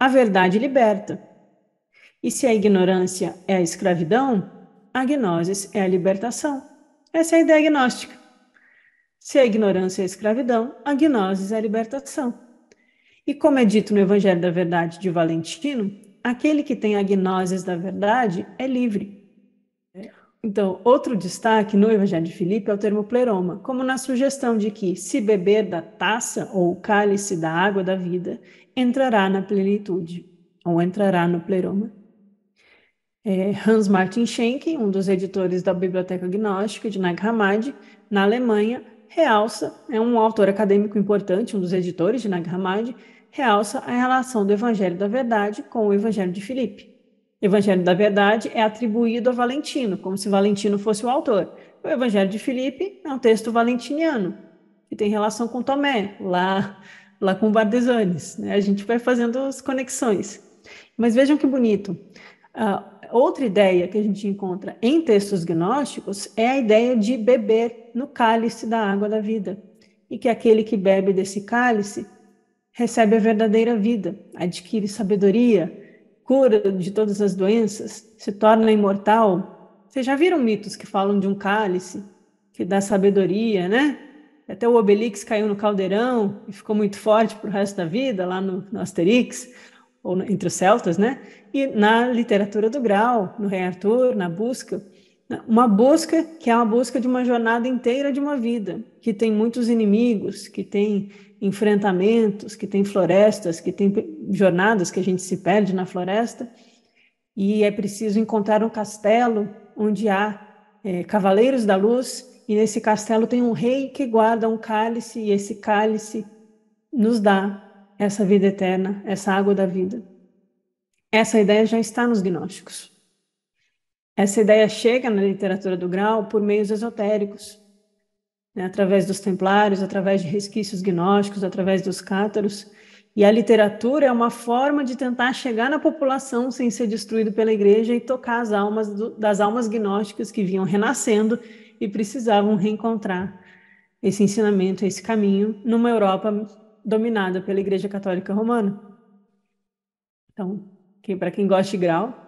A verdade liberta. E se a ignorância é a escravidão, a gnosis é a libertação. Essa é a ideia gnóstica. Se a ignorância é a escravidão, a gnosis é a libertação. E como é dito no Evangelho da Verdade de Valentino, aquele que tem a gnosis da verdade é livre. Então, outro destaque no Evangelho de Filipe é o termo pleroma, como na sugestão de que, se beber da taça ou cálice da água da vida, entrará na plenitude, ou entrará no pleroma. É, Hans Martin Schenck, um dos editores da Biblioteca Gnóstica de Nag Hammadi, na Alemanha, realça, é um autor acadêmico importante, um dos editores de Nag Hammadi, realça a relação do Evangelho da Verdade com o Evangelho de Filipe Evangelho da Verdade é atribuído a Valentino, como se Valentino fosse o autor. O Evangelho de Filipe é um texto valentiniano, que tem relação com Tomé, lá, lá com Bardesanes. Né? A gente vai fazendo as conexões. Mas vejam que bonito. Uh, outra ideia que a gente encontra em textos gnósticos é a ideia de beber no cálice da água da vida, e que aquele que bebe desse cálice recebe a verdadeira vida, adquire sabedoria, cura de todas as doenças, se torna imortal. Vocês já viram mitos que falam de um cálice que dá sabedoria, né? Até o Obelix caiu no caldeirão e ficou muito forte para o resto da vida, lá no, no Asterix, ou no, entre os celtas, né? E na literatura do Grau, no Rei Arthur, na busca, uma busca que é uma busca de uma jornada inteira de uma vida, que tem muitos inimigos, que tem enfrentamentos, que tem florestas, que tem jornadas que a gente se perde na floresta, e é preciso encontrar um castelo onde há é, cavaleiros da luz, e nesse castelo tem um rei que guarda um cálice, e esse cálice nos dá essa vida eterna, essa água da vida. Essa ideia já está nos gnósticos. Essa ideia chega na literatura do grau por meios esotéricos, né, através dos templários, através de resquícios gnósticos, através dos cátaros. E a literatura é uma forma de tentar chegar na população sem ser destruído pela igreja e tocar as almas do, das almas gnósticas que vinham renascendo e precisavam reencontrar esse ensinamento, esse caminho, numa Europa dominada pela Igreja Católica Romana. Então, para quem gosta de grau,